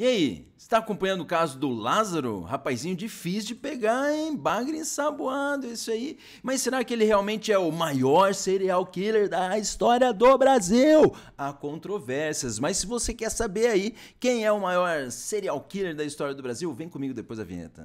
E aí, está acompanhando o caso do Lázaro? Rapazinho difícil de pegar, hein? Bagre ensaboado, isso aí. Mas será que ele realmente é o maior serial killer da história do Brasil? Há controvérsias, mas se você quer saber aí quem é o maior serial killer da história do Brasil, vem comigo depois da vinheta.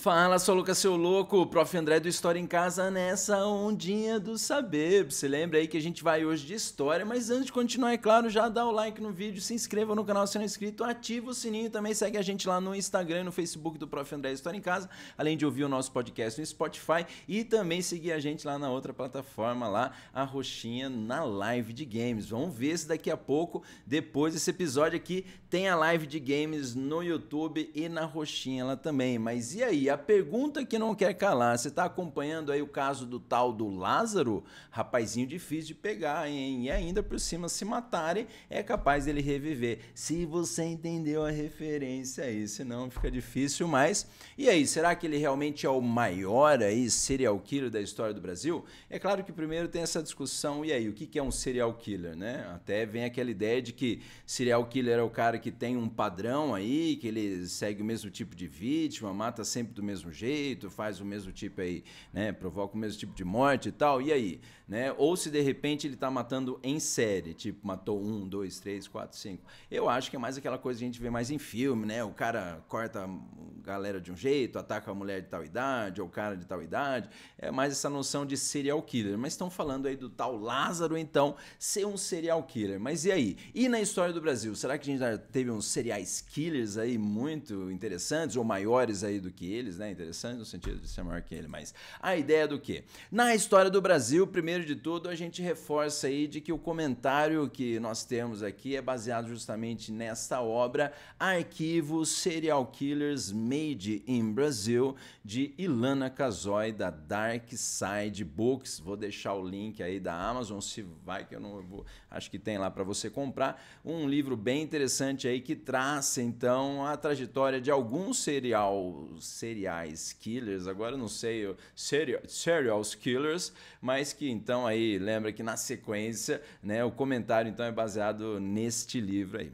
Fala, sou Lucas, seu louco, prof. André do História em Casa nessa ondinha do saber. Se lembra aí que a gente vai hoje de história, mas antes de continuar, é claro, já dá o like no vídeo, se inscreva no canal se não é inscrito, ativa o sininho também segue a gente lá no Instagram e no Facebook do prof. André História em Casa, além de ouvir o nosso podcast no Spotify e também seguir a gente lá na outra plataforma lá, a roxinha na live de games. Vamos ver se daqui a pouco, depois desse episódio aqui, tem a live de games no YouTube e na roxinha lá também. Mas e aí? a pergunta que não quer calar, você está acompanhando aí o caso do tal do Lázaro? Rapazinho difícil de pegar, hein? E ainda por cima, se matarem, é capaz dele reviver. Se você entendeu a referência aí, senão fica difícil mais. E aí, será que ele realmente é o maior aí serial killer da história do Brasil? É claro que primeiro tem essa discussão, e aí, o que é um serial killer, né? Até vem aquela ideia de que serial killer é o cara que tem um padrão aí, que ele segue o mesmo tipo de vítima, mata sempre do mesmo jeito, faz o mesmo tipo aí, né? Provoca o mesmo tipo de morte e tal, e aí? Né? Ou se de repente ele tá matando em série, tipo, matou um, dois, três, quatro, cinco. Eu acho que é mais aquela coisa que a gente vê mais em filme, né? O cara corta a galera de um jeito, ataca a mulher de tal idade, ou o cara de tal idade. É mais essa noção de serial killer. Mas estão falando aí do tal Lázaro, então, ser um serial killer. Mas e aí? E na história do Brasil, será que a gente já teve uns seriais killers aí muito interessantes ou maiores aí do que ele? né? Interessante no sentido de ser maior que ele, mas a ideia do que? Na história do Brasil, primeiro de tudo, a gente reforça aí de que o comentário que nós temos aqui é baseado justamente nesta obra, Arquivo Serial Killers Made in Brazil, de Ilana Casoy, da Dark Side Books. Vou deixar o link aí da Amazon, se vai que eu não vou, acho que tem lá para você comprar. Um livro bem interessante aí que traça então a trajetória de alguns serial, serial seriais killers, agora eu não sei, serial, killers, mas que então aí, lembra que na sequência, né, o comentário então é baseado neste livro aí.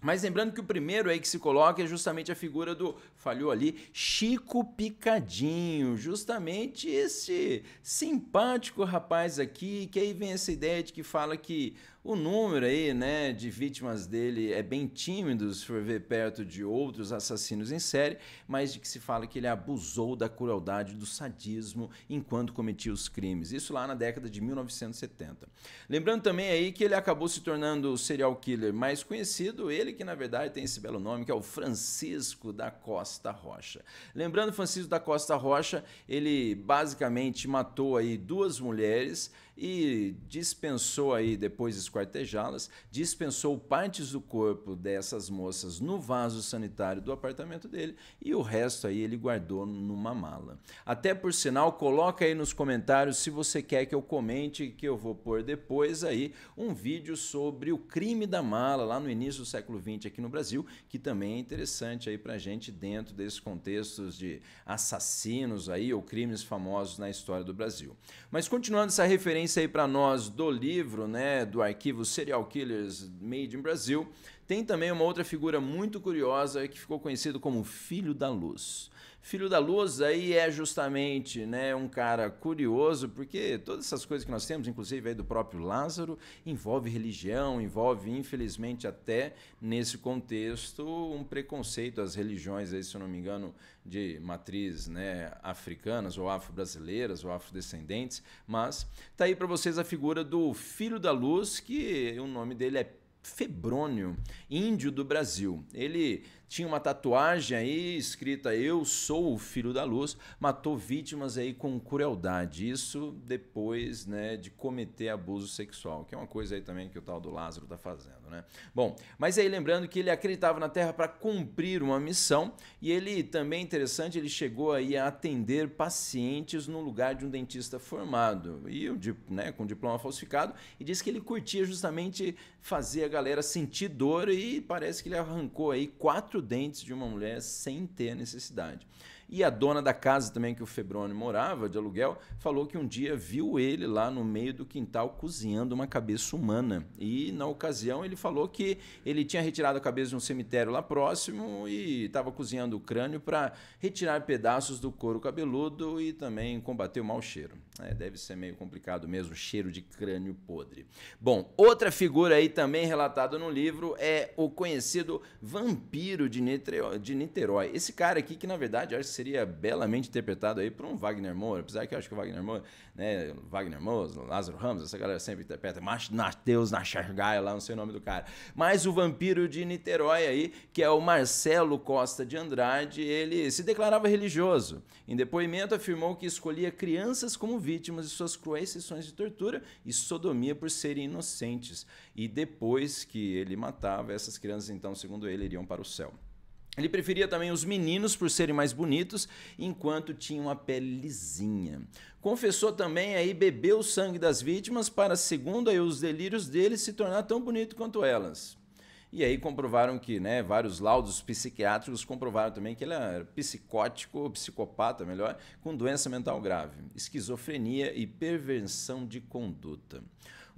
Mas lembrando que o primeiro aí que se coloca é justamente a figura do falhou ali, Chico Picadinho, justamente esse simpático rapaz aqui, que aí vem essa ideia de que fala que o número aí, né, de vítimas dele é bem tímido se for ver perto de outros assassinos em série, mas de que se fala que ele abusou da crueldade, do sadismo enquanto cometia os crimes. Isso lá na década de 1970. Lembrando também aí que ele acabou se tornando o serial killer mais conhecido, ele que na verdade tem esse belo nome que é o Francisco da Costa Costa Rocha. Lembrando, Francisco da Costa Rocha, ele basicamente matou aí duas mulheres e dispensou aí, depois de esquartejá-las, dispensou partes do corpo dessas moças no vaso sanitário do apartamento dele e o resto aí ele guardou numa mala. Até por sinal, coloca aí nos comentários se você quer que eu comente, que eu vou pôr depois aí um vídeo sobre o crime da mala lá no início do século XX aqui no Brasil, que também é interessante aí pra gente dentro desses contextos de assassinos aí ou crimes famosos na história do Brasil. Mas continuando essa referência referência aí para nós do livro, né, do arquivo Serial Killers Made in Brasil, tem também uma outra figura muito curiosa que ficou conhecido como Filho da Luz. Filho da Luz aí é justamente né, um cara curioso, porque todas essas coisas que nós temos, inclusive aí do próprio Lázaro, envolve religião, envolve, infelizmente, até nesse contexto, um preconceito às religiões, aí, se eu não me engano, de matriz né, africanas ou afro-brasileiras ou afrodescendentes. Mas tá aí para vocês a figura do Filho da Luz, que o nome dele é Febrônio, índio do Brasil. Ele tinha uma tatuagem aí escrita Eu sou o filho da luz, matou vítimas aí com crueldade. Isso depois né, de cometer abuso sexual, que é uma coisa aí também que o tal do Lázaro está fazendo. Né? Bom, mas aí lembrando que ele acreditava na Terra para cumprir uma missão e ele também, interessante, ele chegou aí a atender pacientes no lugar de um dentista formado e né, com diploma falsificado e disse que ele curtia justamente fazer a galera sentir dor e parece que ele arrancou aí quatro próprio dentes de uma mulher sem ter a necessidade. E a dona da casa também que o Febrônio morava, de aluguel, falou que um dia viu ele lá no meio do quintal cozinhando uma cabeça humana. E na ocasião ele falou que ele tinha retirado a cabeça de um cemitério lá próximo e estava cozinhando o crânio para retirar pedaços do couro cabeludo e também combater o mau cheiro. É, deve ser meio complicado mesmo, cheiro de crânio podre. Bom, outra figura aí também relatada no livro é o conhecido vampiro de Niterói. Esse cara aqui que na verdade acho seria belamente interpretado aí por um Wagner Moura, apesar que eu acho que o Wagner Moura, né, Wagner Moura, Lázaro Ramos, essa galera sempre interpreta, Matheus Nachargaia, lá não sei o nome do cara. Mas o vampiro de Niterói aí, que é o Marcelo Costa de Andrade, ele se declarava religioso. Em depoimento afirmou que escolhia crianças como vítimas de suas cruéis sessões de tortura e sodomia por serem inocentes. E depois que ele matava, essas crianças então, segundo ele, iriam para o céu. Ele preferia também os meninos por serem mais bonitos, enquanto tinha uma pele lisinha. Confessou também aí beber o sangue das vítimas para, segundo aí, os delírios dele, se tornar tão bonito quanto elas. E aí comprovaram que, né, vários laudos psiquiátricos comprovaram também que ele era é psicótico, psicopata, melhor, com doença mental grave, esquizofrenia e perversão de conduta.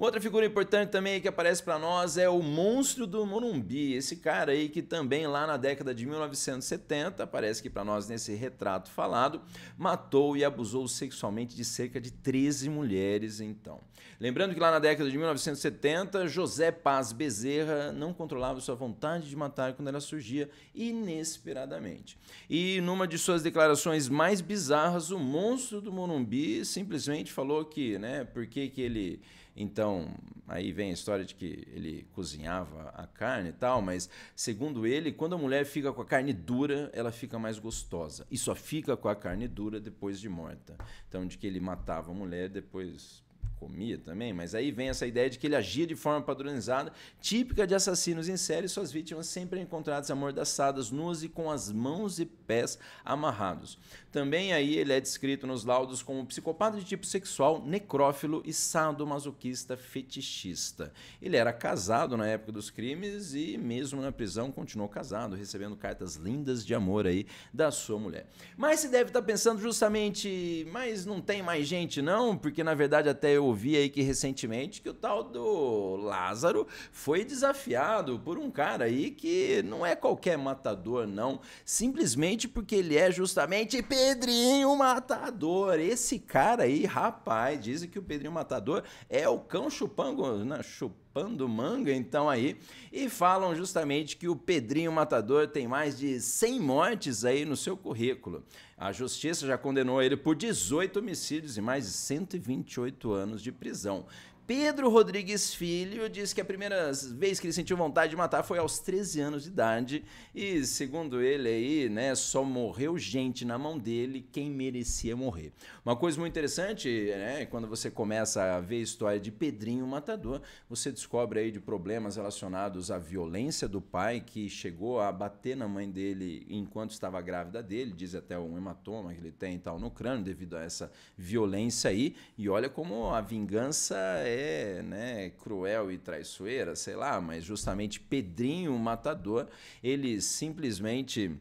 Outra figura importante também que aparece para nós é o Monstro do Morumbi, esse cara aí que também lá na década de 1970, aparece que para nós nesse retrato falado, matou e abusou sexualmente de cerca de 13 mulheres então. Lembrando que lá na década de 1970, José Paz Bezerra não controlava sua vontade de matar quando ela surgia inesperadamente. E numa de suas declarações mais bizarras, o Monstro do Morumbi simplesmente falou que, né, por que que ele então, aí vem a história de que ele cozinhava a carne e tal, mas segundo ele, quando a mulher fica com a carne dura, ela fica mais gostosa. E só fica com a carne dura depois de morta. Então, de que ele matava a mulher, depois comia também, mas aí vem essa ideia de que ele agia de forma padronizada, típica de assassinos em série, suas vítimas sempre encontradas amordaçadas, nuas e com as mãos e pés amarrados. Também aí ele é descrito nos laudos como psicopata de tipo sexual, necrófilo e sadomasoquista fetichista. Ele era casado na época dos crimes e mesmo na prisão continuou casado, recebendo cartas lindas de amor aí da sua mulher. Mas se deve estar tá pensando justamente, mas não tem mais gente não, porque na verdade até eu ouvi aí que recentemente que o tal do Lázaro foi desafiado por um cara aí que não é qualquer matador, não. Simplesmente porque ele é justamente Pedrinho Matador. Esse cara aí, rapaz, dizem que o Pedrinho Matador é o cão chupango. Não, chup Pando Manga, então aí, e falam justamente que o Pedrinho Matador tem mais de 100 mortes aí no seu currículo. A justiça já condenou ele por 18 homicídios e mais de 128 anos de prisão. Pedro Rodrigues Filho diz que a primeira vez que ele sentiu vontade de matar foi aos 13 anos de idade e, segundo ele aí, né, só morreu gente na mão dele quem merecia morrer. Uma coisa muito interessante, né, quando você começa a ver a história de Pedrinho Matador, você descobre aí de problemas relacionados à violência do pai que chegou a bater na mãe dele enquanto estava grávida dele, diz até um hematoma que ele tem e tal no crânio devido a essa violência aí, e olha como a vingança é né, cruel e traiçoeira, sei lá, mas justamente Pedrinho, o matador, ele simplesmente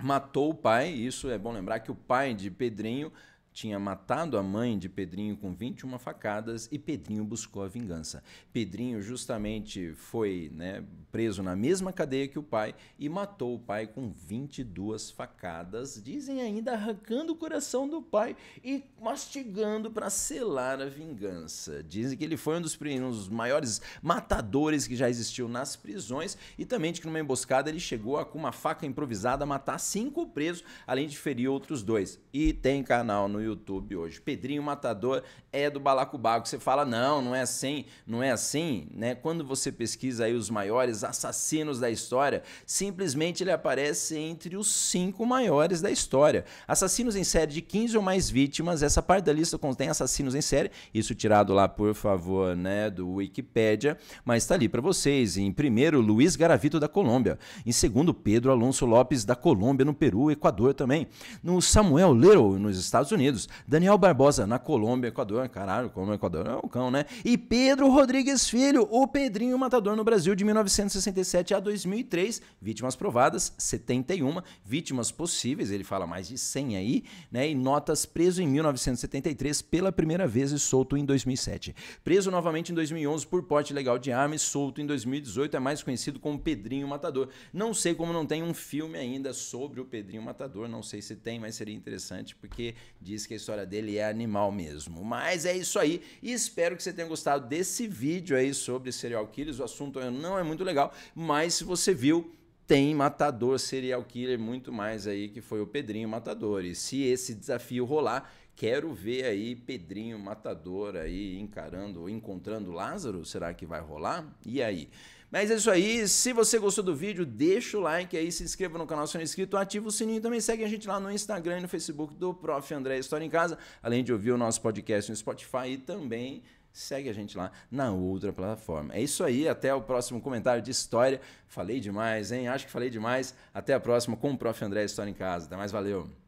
matou o pai. Isso é bom lembrar que o pai de Pedrinho tinha matado a mãe de Pedrinho com 21 facadas e Pedrinho buscou a vingança. Pedrinho justamente foi né, preso na mesma cadeia que o pai e matou o pai com 22 facadas, dizem ainda arrancando o coração do pai e mastigando para selar a vingança. Dizem que ele foi um dos, um dos maiores matadores que já existiu nas prisões e também de que numa emboscada ele chegou a, com uma faca improvisada a matar cinco presos, além de ferir outros dois. E tem canal no YouTube hoje. Pedrinho Matador é do Balacobaco. Você fala, não, não é assim, não é assim, né? Quando você pesquisa aí os maiores assassinos da história, simplesmente ele aparece entre os cinco maiores da história. Assassinos em série de 15 ou mais vítimas, essa parte da lista contém assassinos em série, isso tirado lá, por favor, né, do Wikipedia, mas tá ali para vocês. Em primeiro, Luiz Garavito da Colômbia. Em segundo, Pedro Alonso Lopes da Colômbia, no Peru, Equador também. No Samuel Little, nos Estados Unidos. Unidos, Daniel Barbosa na Colômbia, Equador, caralho, Colômbia, Equador é um cão, né? E Pedro Rodrigues Filho, o Pedrinho Matador no Brasil de 1967 a 2003, vítimas provadas 71, vítimas possíveis, ele fala mais de 100 aí, né? E notas preso em 1973 pela primeira vez e solto em 2007. Preso novamente em 2011 por porte legal de arma e solto em 2018, é mais conhecido como Pedrinho Matador. Não sei como não tem um filme ainda sobre o Pedrinho Matador, não sei se tem, mas seria interessante porque diz que a história dele é animal mesmo. Mas é isso aí. Espero que você tenha gostado desse vídeo aí sobre serial killers. O assunto é, não é muito legal, mas se você viu, tem matador serial killer muito mais aí que foi o Pedrinho Matador. E se esse desafio rolar, quero ver aí Pedrinho Matador aí encarando, encontrando Lázaro, será que vai rolar? E aí? Mas é isso aí. Se você gostou do vídeo, deixa o like aí, se inscreva no canal se não é inscrito, ativa o sininho também segue a gente lá no Instagram e no Facebook do Prof. André História em Casa, além de ouvir o nosso podcast no Spotify e também segue a gente lá na outra plataforma. É isso aí, até o próximo comentário de história. Falei demais, hein? Acho que falei demais. Até a próxima com o Prof. André História em Casa. Até mais, valeu!